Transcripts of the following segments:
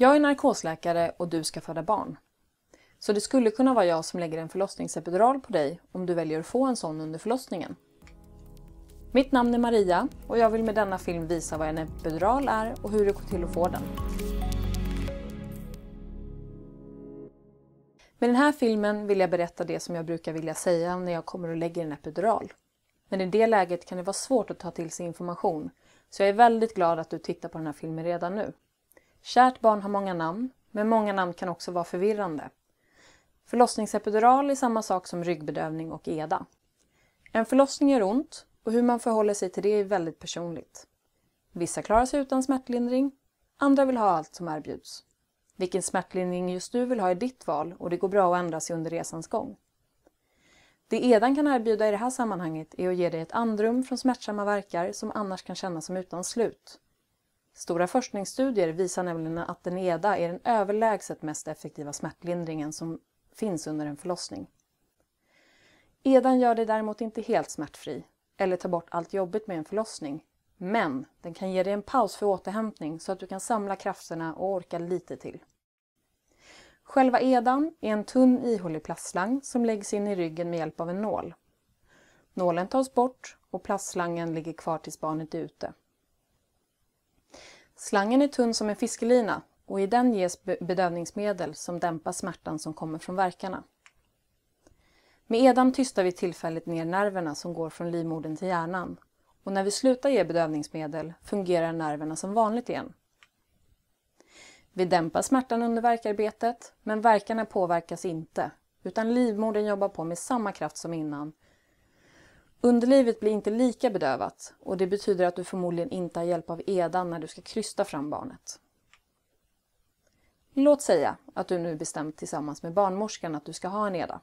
Jag är narkosläkare och du ska föda barn. Så det skulle kunna vara jag som lägger en förlossningsepidural på dig om du väljer att få en sån under förlossningen. Mitt namn är Maria och jag vill med denna film visa vad en epidural är och hur det går till att få den. Med den här filmen vill jag berätta det som jag brukar vilja säga när jag kommer och lägger en epidural. Men i det läget kan det vara svårt att ta till sig information, så jag är väldigt glad att du tittar på den här filmen redan nu. Kärt barn har många namn, men många namn kan också vara förvirrande. Förlossningsepidural är samma sak som ryggbedövning och EDA. En förlossning gör ont och hur man förhåller sig till det är väldigt personligt. Vissa klarar sig utan smärtlindring, andra vill ha allt som erbjuds. Vilken smärtlindring just du vill ha är ditt val och det går bra att ändra sig under resans gång. Det EDAN kan erbjuda i det här sammanhanget är att ge dig ett andrum från smärtsamma verkar som annars kan kännas som utan slut. Stora forskningsstudier visar nämligen att eda är den överlägset mest effektiva smärtlindringen som finns under en förlossning. Edan gör dig däremot inte helt smärtfri eller tar bort allt jobbigt med en förlossning. Men den kan ge dig en paus för återhämtning så att du kan samla krafterna och orka lite till. Själva edan är en tunn ihålig plastslang som läggs in i ryggen med hjälp av en nål. Nålen tas bort och plastslangen ligger kvar tills barnet är ute. Slangen är tunn som en fiskelina och i den ges bedövningsmedel som dämpar smärtan som kommer från verkarna. Med edan tystar vi tillfälligt ner nerverna som går från livmodern till hjärnan och när vi slutar ge bedövningsmedel fungerar nerverna som vanligt igen. Vi dämpar smärtan under verkarbetet, men verkarna påverkas inte utan livmodern jobbar på med samma kraft som innan Underlivet blir inte lika bedövat och det betyder att du förmodligen inte har hjälp av edan när du ska krysta fram barnet. Låt säga att du nu bestämt tillsammans med barnmorskan att du ska ha en EDA.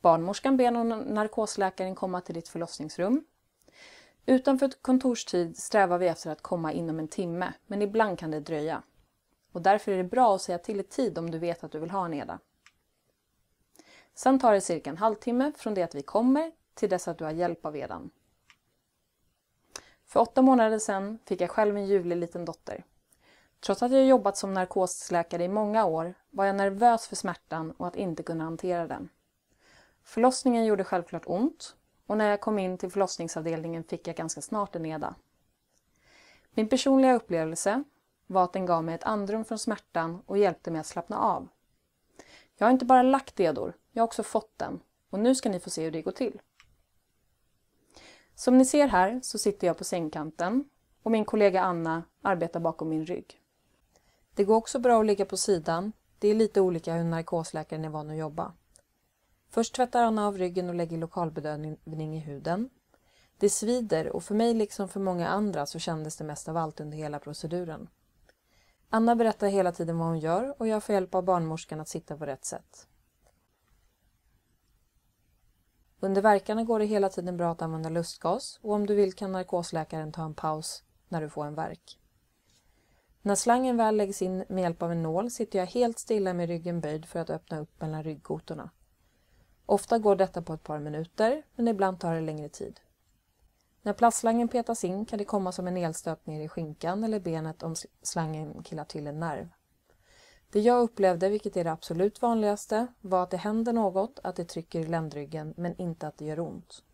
Barnmorskan ber narkosläkaren komma till ditt förlossningsrum. Utanför kontorstid strävar vi efter att komma inom en timme, men ibland kan det dröja. Och därför är det bra att säga till i tid om du vet att du vill ha en EDA. Sen tar det cirka en halvtimme från det att vi kommer till dess att du har hjälp av edan. För åtta månader sedan fick jag själv en ljuvlig liten dotter. Trots att jag jobbat som narkosläkare i många år var jag nervös för smärtan och att inte kunna hantera den. Förlossningen gjorde självklart ont och när jag kom in till förlossningsavdelningen fick jag ganska snart en EDA. Min personliga upplevelse var att den gav mig ett andrum från smärtan och hjälpte mig att slappna av. Jag har inte bara lagt edor, jag har också fått den och nu ska ni få se hur det går till. Som ni ser här så sitter jag på sängkanten och min kollega Anna arbetar bakom min rygg. Det går också bra att ligga på sidan. Det är lite olika hur narkosläkaren är van att jobba. Först tvättar Anna av ryggen och lägger lokalbedövning i huden. Det svider och för mig liksom för många andra så kändes det mest av allt under hela proceduren. Anna berättar hela tiden vad hon gör och jag får hjälp av barnmorskan att sitta på rätt sätt. Under verkarna går det hela tiden bra att använda lustgas och om du vill kan narkosläkaren ta en paus när du får en verk. När slangen väl läggs in med hjälp av en nål sitter jag helt stilla med ryggen böjd för att öppna upp mellan ryggkotorna. Ofta går detta på ett par minuter, men ibland tar det längre tid. När plastslangen petas in kan det komma som en elstöt ner i skinkan eller benet om slangen killar till en nerv. Det jag upplevde, vilket är det absolut vanligaste, var att det händer något, att det trycker i ländryggen, men inte att det gör ont.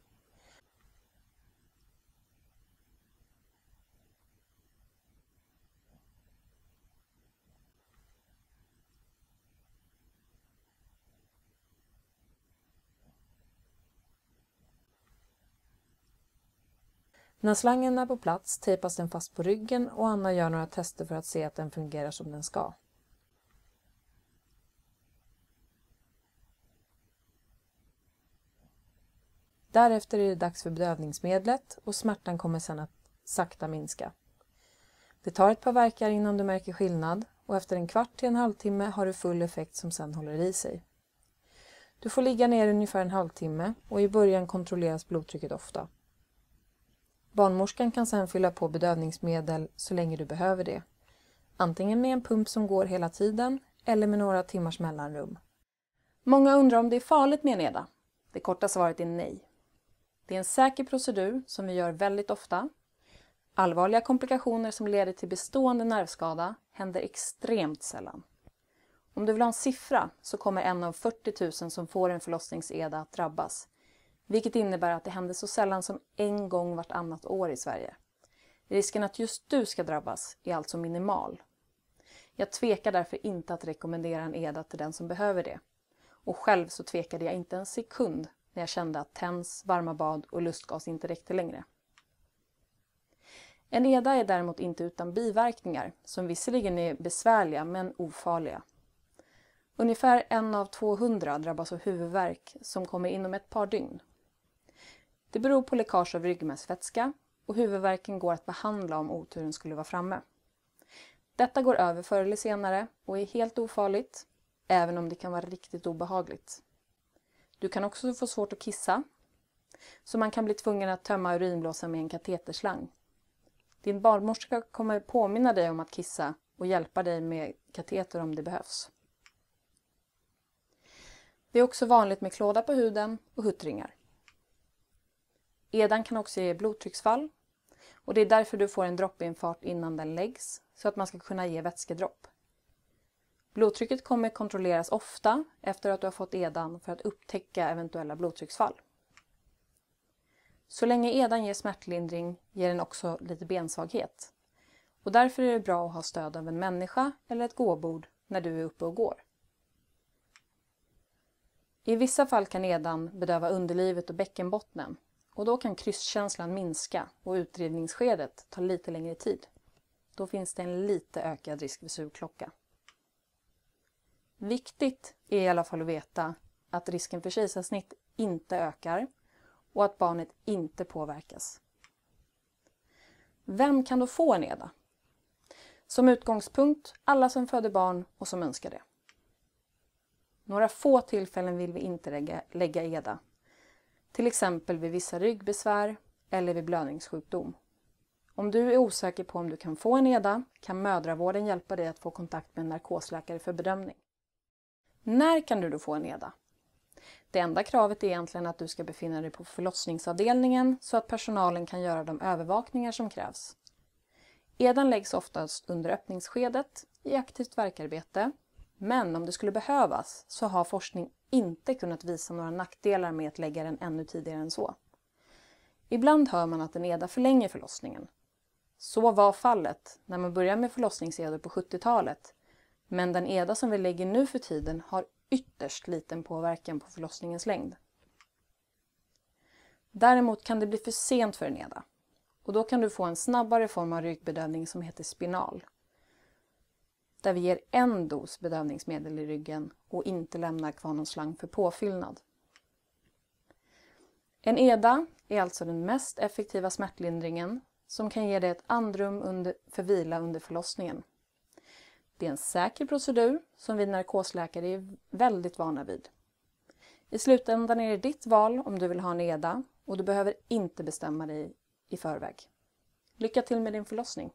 När slangen är på plats tejpas den fast på ryggen och Anna gör några tester för att se att den fungerar som den ska. Därefter är det dags för bedövningsmedlet och smärtan kommer sedan att sakta minska. Det tar ett par verkar innan du märker skillnad och efter en kvart till en halvtimme har du full effekt som sedan håller i sig. Du får ligga ner ungefär en halvtimme och i början kontrolleras blodtrycket ofta. Barnmorskan kan sedan fylla på bedövningsmedel så länge du behöver det. Antingen med en pump som går hela tiden eller med några timmars mellanrum. Många undrar om det är farligt med NEDA. Det korta svaret är nej. Det är en säker procedur som vi gör väldigt ofta. Allvarliga komplikationer som leder till bestående nervskada händer extremt sällan. Om du vill ha en siffra så kommer en av 40 000 som får en förlossningseda att drabbas. Vilket innebär att det händer så sällan som en gång vartannat år i Sverige. Risken att just du ska drabbas är alltså minimal. Jag tvekar därför inte att rekommendera en EDA till den som behöver det. Och själv så tvekade jag inte en sekund när jag kände att TENS, varma bad och lustgas inte räckte längre. En EDA är däremot inte utan biverkningar som visserligen är besvärliga men ofarliga. Ungefär en av 200 drabbas av huvudvärk som kommer inom ett par dygn. Det beror på läckage av ryggmärgsvätska och huvudvärken går att behandla om oturen skulle vara framme. Detta går över förr eller senare och är helt ofarligt, även om det kan vara riktigt obehagligt. Du kan också få svårt att kissa. Så man kan bli tvungen att tömma urinblåsan med en kateterslang. Din barnmorska kommer påminna dig om att kissa och hjälpa dig med kateter om det behövs. Det är också vanligt med klåda på huden och huttringar. Edan kan också ge blodtrycksfall och det är därför du får en droppinfart innan den läggs så att man ska kunna ge vätskedropp. Blodtrycket kommer kontrolleras ofta efter att du har fått EDAN för att upptäcka eventuella blodtrycksfall. Så länge EDAN ger smärtlindring ger den också lite bensvaghet. Och därför är det bra att ha stöd av en människa eller ett gåbord när du är uppe och går. I vissa fall kan EDAN bedöva underlivet och bäckenbottnen och då kan krysskänslan minska och utredningsskedet ta lite längre tid. Då finns det en lite ökad risk för sugklocka. Viktigt är i alla fall att veta att risken för kejsarsnitt inte ökar och att barnet inte påverkas. Vem kan då få en EDA? Som utgångspunkt alla som föder barn och som önskar det. Några få tillfällen vill vi inte lägga, lägga EDA. Till exempel vid vissa ryggbesvär eller vid blödningssjukdom. Om du är osäker på om du kan få en EDA kan mödravården hjälpa dig att få kontakt med en narkosläkare för bedömning. När kan du då få en EDA? Det enda kravet är egentligen att du ska befinna dig på förlossningsavdelningen så att personalen kan göra de övervakningar som krävs. Edan läggs oftast under öppningsskedet i aktivt verkarbete, men om det skulle behövas så har forskning inte kunnat visa några nackdelar med att lägga den ännu tidigare än så. Ibland hör man att en EDA förlänger förlossningen. Så var fallet när man började med förlossningsedor på 70-talet men den EDA som vi lägger nu för tiden har ytterst liten påverkan på förlossningens längd. Däremot kan det bli för sent för en EDA och då kan du få en snabbare form av ryggbedövning som heter spinal. Där vi ger en dos bedövningsmedel i ryggen och inte lämnar kvar någon slang för påfyllnad. En EDA är alltså den mest effektiva smärtlindringen som kan ge dig ett andrum under, för vila under förlossningen. Det är en säker procedur som vi narkosläkare är väldigt vana vid. I slutändan är det ditt val om du vill ha en EDA och du behöver inte bestämma dig i förväg. Lycka till med din förlossning!